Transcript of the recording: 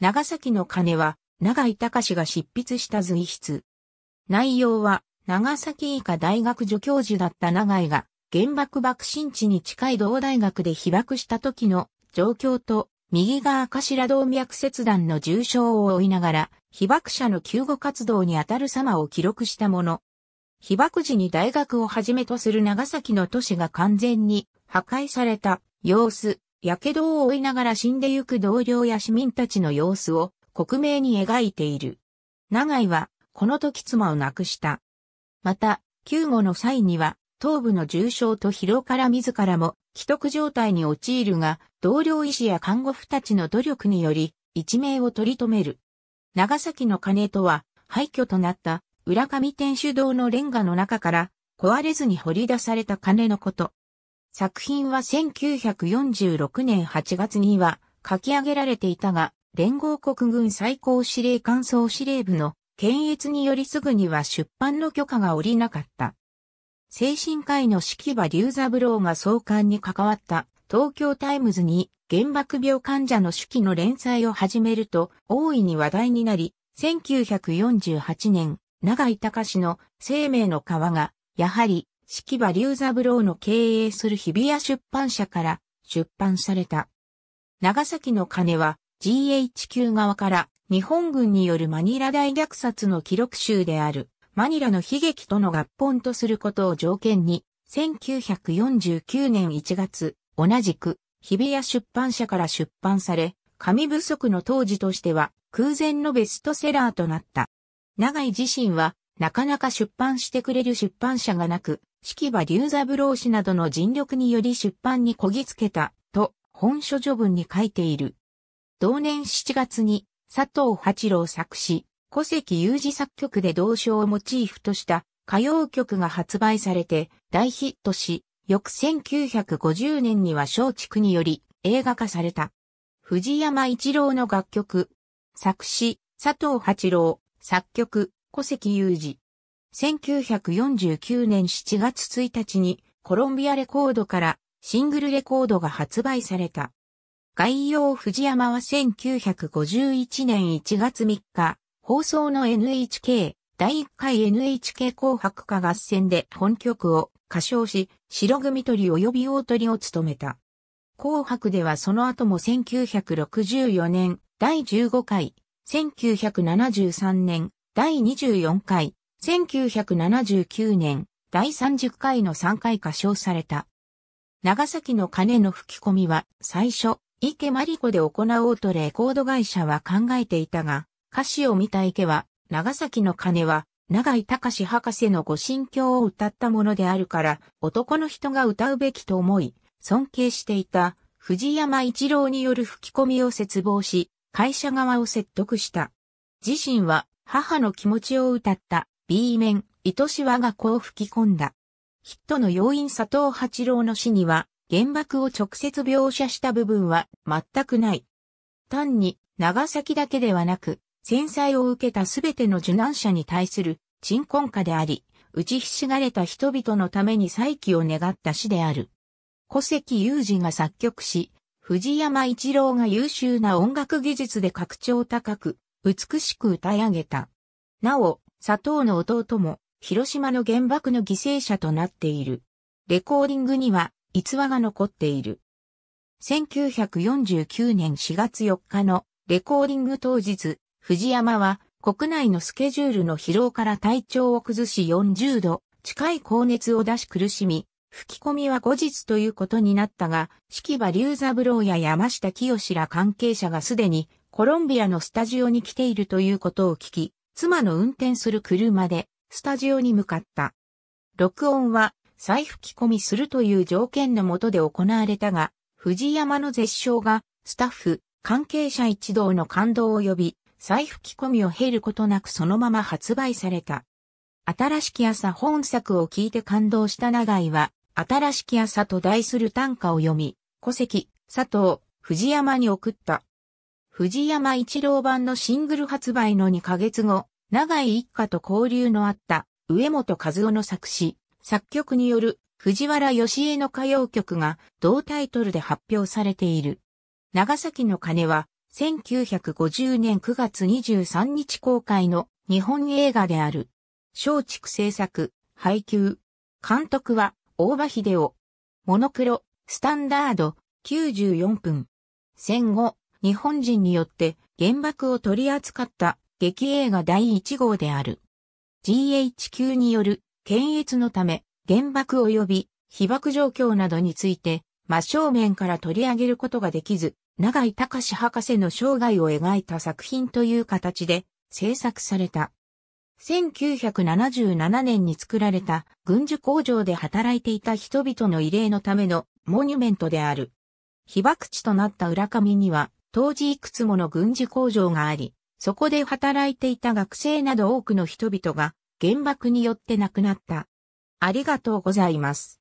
長崎の鐘は、長井隆が執筆した随筆。内容は、長崎医科大学助教授だった長井が、原爆爆心地に近い同大学で被爆した時の状況と、右側頭動脈切断の重傷を負いながら、被爆者の救護活動に当たる様を記録したもの。被爆時に大学をはじめとする長崎の都市が完全に破壊された様子、火傷を負いながら死んでゆく同僚や市民たちの様子を克明に描いている。長井は、この時妻を亡くした。また、救護の際には、頭部の重傷と疲労から自らも、既得状態に陥るが、同僚医師や看護婦たちの努力により、一命を取り留める。長崎の鐘とは、廃墟となった、浦上天主堂のレンガの中から、壊れずに掘り出された鐘のこと。作品は1946年8月には書き上げられていたが、連合国軍最高司令官総司令部の検閲によりすぐには出版の許可が下りなかった。精神科医の式場龍三郎が創刊に関わった東京タイムズに原爆病患者の手記の連載を始めると大いに話題になり、1948年、長井隆の生命の川が、やはり四季場龍三郎の経営する日比谷出版社から出版された。長崎の鐘は GHQ 側から日本軍によるマニラ大虐殺の記録集であるマニラの悲劇との合本とすることを条件に1949年1月同じく日比谷出版社から出版され紙不足の当時としては空前のベストセラーとなった。長井自身はなかなか出版してくれる出版社がなく、四季場龍三郎氏などの尽力により出版にこぎつけた、と、本書序文に書いている。同年7月に、佐藤八郎作詞、古関雄二作曲で同書をモチーフとした歌謡曲が発売されて大ヒットし、翌1950年には松竹により映画化された。藤山一郎の楽曲、作詞、佐藤八郎、作曲、古関雄二、1949年7月1日にコロンビアレコードからシングルレコードが発売された。概要藤山は1951年1月3日、放送の NHK 第1回 NHK 紅白歌合戦で本曲を歌唱し、白組取り及び大取りを務めた。紅白ではその後も1964年第15回、1973年第24回、1979年、第30回の3回歌唱された。長崎の鐘の吹き込みは、最初、池真理子で行おうとレコード会社は考えていたが、歌詞を見た池は、長崎の鐘は、長井隆博士のご心境を歌ったものであるから、男の人が歌うべきと思い、尊敬していた、藤山一郎による吹き込みを絶望し、会社側を説得した。自身は、母の気持ちを歌った、B 面、糸しわがこう吹き込んだ。ヒットの要因佐藤八郎の詩には、原爆を直接描写した部分は全くない。単に、長崎だけではなく、戦災を受けたすべての受難者に対する鎮魂歌であり、打ちひしがれた人々のために再起を願った詩である。古関有事が作曲し、藤山一郎が優秀な音楽技術で拡張高く、美しく歌い上げた。なお、佐藤の弟も、広島の原爆の犠牲者となっている。レコーディングには、逸話が残っている。1949年4月4日のレコーディング当日、藤山は国内のスケジュールの疲労から体調を崩し40度近い高熱を出し苦しみ、吹き込みは後日ということになったが、式場龍三郎や山下清ら関係者がすでにコロンビアのスタジオに来ているということを聞き、妻の運転する車で、スタジオに向かった。録音は、再吹き込みするという条件のもとで行われたが、藤山の絶唱が、スタッフ、関係者一同の感動を呼び、再吹き込みを経ることなくそのまま発売された。新しき朝本作を聞いて感動した長井は、新しき朝と題する短歌を読み、古籍、佐藤、藤山に送った。藤山一郎版のシングル発売の2ヶ月後、長井一家と交流のあった上本和夫の作詞、作曲による藤原義江の歌謡曲が同タイトルで発表されている。長崎の鐘は1950年9月23日公開の日本映画である。松竹制作、配給。監督は大場秀夫。モノクロ、スタンダード、94分。戦後、日本人によって原爆を取り扱った劇映画第1号である。GHQ による検閲のため原爆及び被爆状況などについて真正面から取り上げることができず、永井隆博士の生涯を描いた作品という形で制作された。1977年に作られた軍需工場で働いていた人々の慰霊のためのモニュメントである。被爆地となった浦上には当時いくつもの軍事工場があり、そこで働いていた学生など多くの人々が原爆によって亡くなった。ありがとうございます。